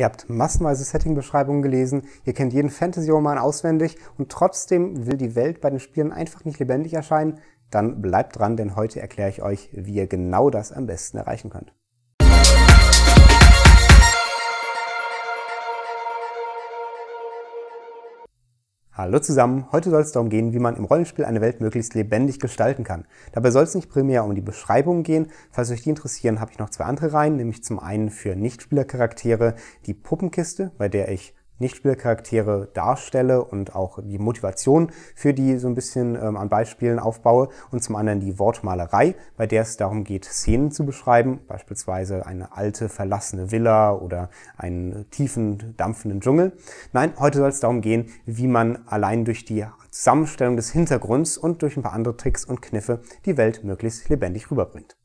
Ihr habt massenweise Setting-Beschreibungen gelesen, ihr kennt jeden Fantasy-Roman auswendig und trotzdem will die Welt bei den Spielen einfach nicht lebendig erscheinen, dann bleibt dran, denn heute erkläre ich euch, wie ihr genau das am besten erreichen könnt. Hallo zusammen, heute soll es darum gehen, wie man im Rollenspiel eine Welt möglichst lebendig gestalten kann. Dabei soll es nicht primär um die Beschreibung gehen. Falls euch die interessieren, habe ich noch zwei andere Reihen, nämlich zum einen für Nichtspielercharaktere die Puppenkiste, bei der ich Nichtspielcharaktere darstelle und auch die Motivation für die so ein bisschen ähm, an Beispielen aufbaue und zum anderen die Wortmalerei, bei der es darum geht, Szenen zu beschreiben, beispielsweise eine alte verlassene Villa oder einen tiefen, dampfenden Dschungel. Nein, heute soll es darum gehen, wie man allein durch die Zusammenstellung des Hintergrunds und durch ein paar andere Tricks und Kniffe die Welt möglichst lebendig rüberbringt.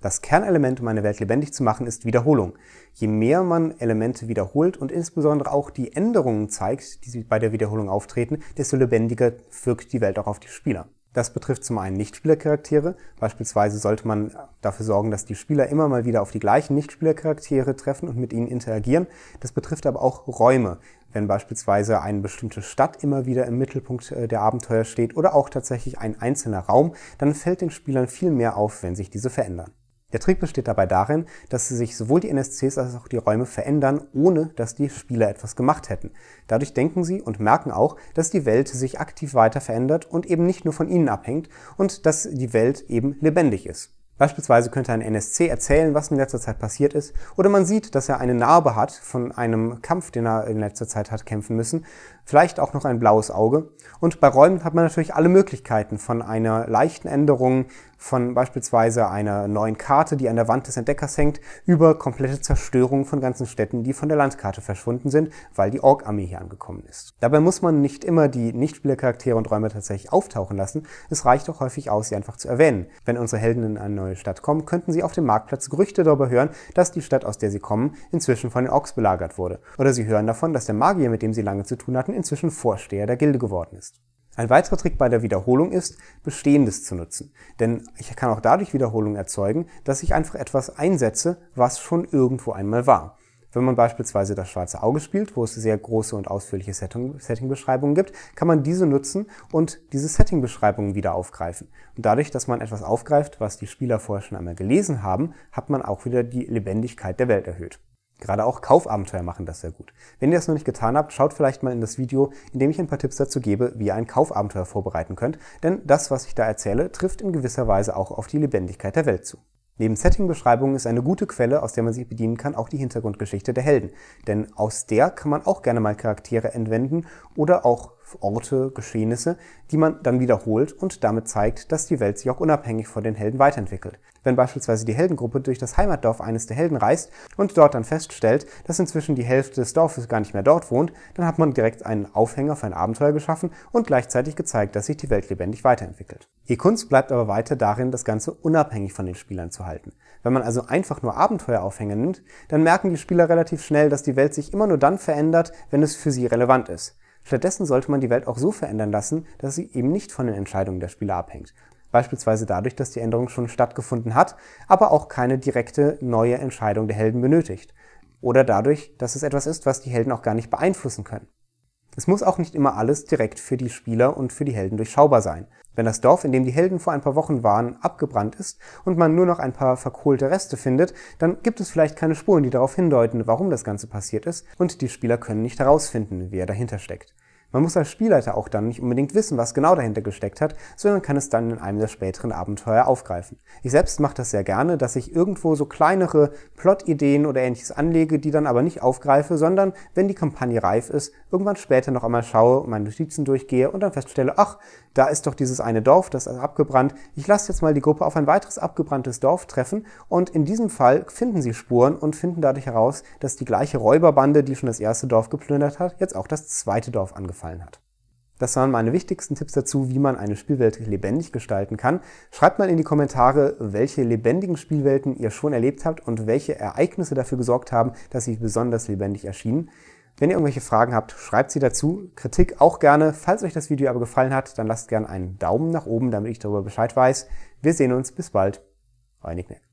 Das Kernelement, um eine Welt lebendig zu machen, ist Wiederholung. Je mehr man Elemente wiederholt und insbesondere auch die Änderungen zeigt, die bei der Wiederholung auftreten, desto lebendiger wirkt die Welt auch auf die Spieler. Das betrifft zum einen Nichtspielercharaktere. Beispielsweise sollte man dafür sorgen, dass die Spieler immer mal wieder auf die gleichen Nichtspielercharaktere treffen und mit ihnen interagieren. Das betrifft aber auch Räume. Wenn beispielsweise eine bestimmte Stadt immer wieder im Mittelpunkt äh, der Abenteuer steht oder auch tatsächlich ein einzelner Raum, dann fällt den Spielern viel mehr auf, wenn sich diese verändern. Der Trick besteht dabei darin, dass sich sowohl die NSCs als auch die Räume verändern, ohne dass die Spieler etwas gemacht hätten. Dadurch denken sie und merken auch, dass die Welt sich aktiv weiter verändert und eben nicht nur von ihnen abhängt und dass die Welt eben lebendig ist. Beispielsweise könnte ein NSC erzählen, was in letzter Zeit passiert ist, oder man sieht, dass er eine Narbe hat von einem Kampf, den er in letzter Zeit hat kämpfen müssen, vielleicht auch noch ein blaues Auge. Und bei Räumen hat man natürlich alle Möglichkeiten von einer leichten Änderung, von beispielsweise einer neuen Karte, die an der Wand des Entdeckers hängt, über komplette Zerstörung von ganzen Städten, die von der Landkarte verschwunden sind, weil die Ork-Armee hier angekommen ist. Dabei muss man nicht immer die Nichtspielercharaktere und Räume tatsächlich auftauchen lassen. Es reicht auch häufig aus, sie einfach zu erwähnen. Wenn unsere Helden in eine neue Stadt kommen, könnten sie auf dem Marktplatz Gerüchte darüber hören, dass die Stadt, aus der sie kommen, inzwischen von den Orks belagert wurde. Oder sie hören davon, dass der Magier, mit dem sie lange zu tun hatten, inzwischen Vorsteher der Gilde geworden ist. Ein weiterer Trick bei der Wiederholung ist, Bestehendes zu nutzen. Denn ich kann auch dadurch Wiederholungen erzeugen, dass ich einfach etwas einsetze, was schon irgendwo einmal war. Wenn man beispielsweise das schwarze Auge spielt, wo es sehr große und ausführliche Settingbeschreibungen gibt, kann man diese nutzen und diese Settingbeschreibungen wieder aufgreifen. Und dadurch, dass man etwas aufgreift, was die Spieler vorher schon einmal gelesen haben, hat man auch wieder die Lebendigkeit der Welt erhöht. Gerade auch Kaufabenteuer machen das sehr gut. Wenn ihr das noch nicht getan habt, schaut vielleicht mal in das Video, in dem ich ein paar Tipps dazu gebe, wie ihr ein Kaufabenteuer vorbereiten könnt, denn das, was ich da erzähle, trifft in gewisser Weise auch auf die Lebendigkeit der Welt zu. Neben Settingbeschreibungen ist eine gute Quelle, aus der man sich bedienen kann, auch die Hintergrundgeschichte der Helden. Denn aus der kann man auch gerne mal Charaktere entwenden oder auch Orte, Geschehnisse, die man dann wiederholt und damit zeigt, dass die Welt sich auch unabhängig von den Helden weiterentwickelt. Wenn beispielsweise die Heldengruppe durch das Heimatdorf eines der Helden reist und dort dann feststellt, dass inzwischen die Hälfte des Dorfes gar nicht mehr dort wohnt, dann hat man direkt einen Aufhänger für ein Abenteuer geschaffen und gleichzeitig gezeigt, dass sich die Welt lebendig weiterentwickelt. Die Kunst bleibt aber weiter darin, das Ganze unabhängig von den Spielern zu halten. Wenn man also einfach nur Abenteueraufhänger nimmt, dann merken die Spieler relativ schnell, dass die Welt sich immer nur dann verändert, wenn es für sie relevant ist. Stattdessen sollte man die Welt auch so verändern lassen, dass sie eben nicht von den Entscheidungen der Spieler abhängt. Beispielsweise dadurch, dass die Änderung schon stattgefunden hat, aber auch keine direkte neue Entscheidung der Helden benötigt. Oder dadurch, dass es etwas ist, was die Helden auch gar nicht beeinflussen können. Es muss auch nicht immer alles direkt für die Spieler und für die Helden durchschaubar sein. Wenn das Dorf, in dem die Helden vor ein paar Wochen waren, abgebrannt ist und man nur noch ein paar verkohlte Reste findet, dann gibt es vielleicht keine Spuren, die darauf hindeuten, warum das Ganze passiert ist, und die Spieler können nicht herausfinden, wer dahinter steckt. Man muss als Spielleiter auch dann nicht unbedingt wissen, was genau dahinter gesteckt hat, sondern kann es dann in einem der späteren Abenteuer aufgreifen. Ich selbst mache das sehr gerne, dass ich irgendwo so kleinere Plot-Ideen oder ähnliches anlege, die dann aber nicht aufgreife, sondern, wenn die Kampagne reif ist, irgendwann später noch einmal schaue, meine Notizen durchgehe und dann feststelle, ach, da ist doch dieses eine Dorf, das ist abgebrannt. Ich lasse jetzt mal die Gruppe auf ein weiteres abgebranntes Dorf treffen und in diesem Fall finden sie Spuren und finden dadurch heraus, dass die gleiche Räuberbande, die schon das erste Dorf geplündert hat, jetzt auch das zweite Dorf angefangen hat gefallen hat. Das waren meine wichtigsten Tipps dazu, wie man eine Spielwelt lebendig gestalten kann. Schreibt mal in die Kommentare, welche lebendigen Spielwelten ihr schon erlebt habt und welche Ereignisse dafür gesorgt haben, dass sie besonders lebendig erschienen. Wenn ihr irgendwelche Fragen habt, schreibt sie dazu. Kritik auch gerne. Falls euch das Video aber gefallen hat, dann lasst gerne einen Daumen nach oben, damit ich darüber Bescheid weiß. Wir sehen uns. Bis bald. Euer Nick